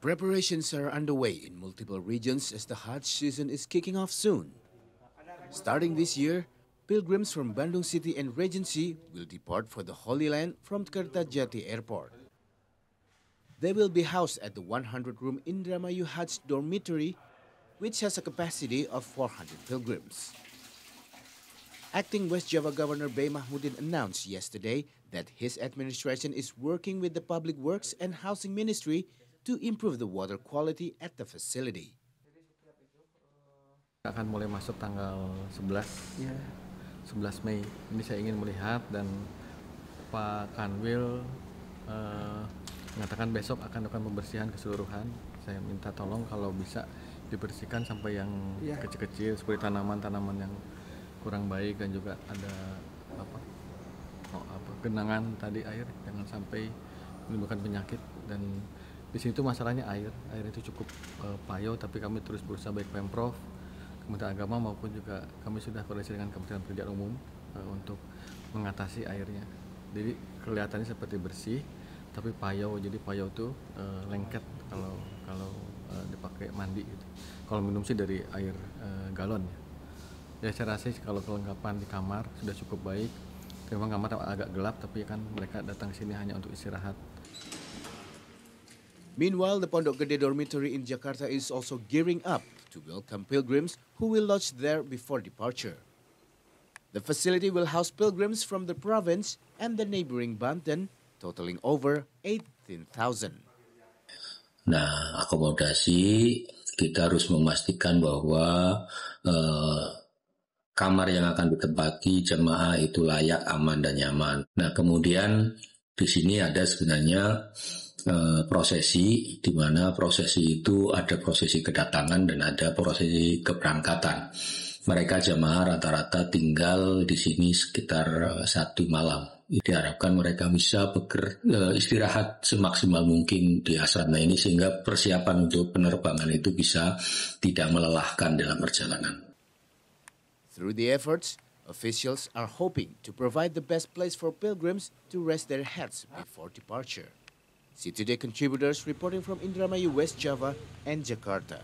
Preparations are underway in multiple regions as the Hajj season is kicking off soon. Starting this year, pilgrims from Bandung City and Regency will depart for the Holy Land from Kertajati Airport. They will be housed at the 100-room Indramayu Hajj dormitory, which has a capacity of 400 pilgrims. Acting West Java Governor Bay Mahmudin announced yesterday that his administration is working with the Public Works and Housing Ministry to improve the water quality at the facility. Akan mulai masuk tanggal 11, yeah. 11 Mei. Ini saya ingin melihat dan Pak Kanwil uh, mengatakan besok akan akan pembersihan keseluruhan. Saya minta tolong kalau bisa dibersihkan sampai yang iya. kecil-kecil yeah. seperti tanaman-tanaman yang kurang baik dan juga ada apa, oh, apa genangan tadi air jangan sampai menimbulkan penyakit dan di sini tuh masalahnya air air itu cukup uh, payau tapi kami terus berusaha baik pemprov kementerian agama maupun juga kami sudah koordinasi dengan kementerian pekerjaan umum uh, untuk mengatasi airnya jadi kelihatannya seperti bersih tapi payau jadi payau tuh eh, uh, lengket kalau kalau uh, dipakai mandi gitu kalau minum sih dari air uh, galon ya ya saya rasa sih kalau kelengkapan di kamar sudah cukup baik memang kamar agak gelap tapi kan mereka datang sini hanya untuk istirahat Meanwhile, the Pondok Gede Dormitory in Jakarta is also gearing up to welcome pilgrims who will lodge there before departure. The facility will house pilgrims from the province and the neighboring Banten, totaling over 18,000. Nah, akomodasi kita harus memastikan bahwa uh, kamar yang akan ditempati jemaah itu layak, aman, dan nyaman. Nah, kemudian di sini ada sebenarnya e, prosesi, di mana prosesi itu ada prosesi kedatangan dan ada prosesi keberangkatan. Mereka jemaah rata-rata tinggal di sini sekitar eh, satu malam. Diharapkan mereka bisa beker, e, eh, istirahat semaksimal mungkin di asrama ini sehingga persiapan untuk penerbangan itu bisa tidak melelahkan dalam perjalanan. Through the efforts, officials are hoping to provide the best place for pilgrims to rest their heads before departure. City Today contributors reporting from Indramayu, West Java and Jakarta.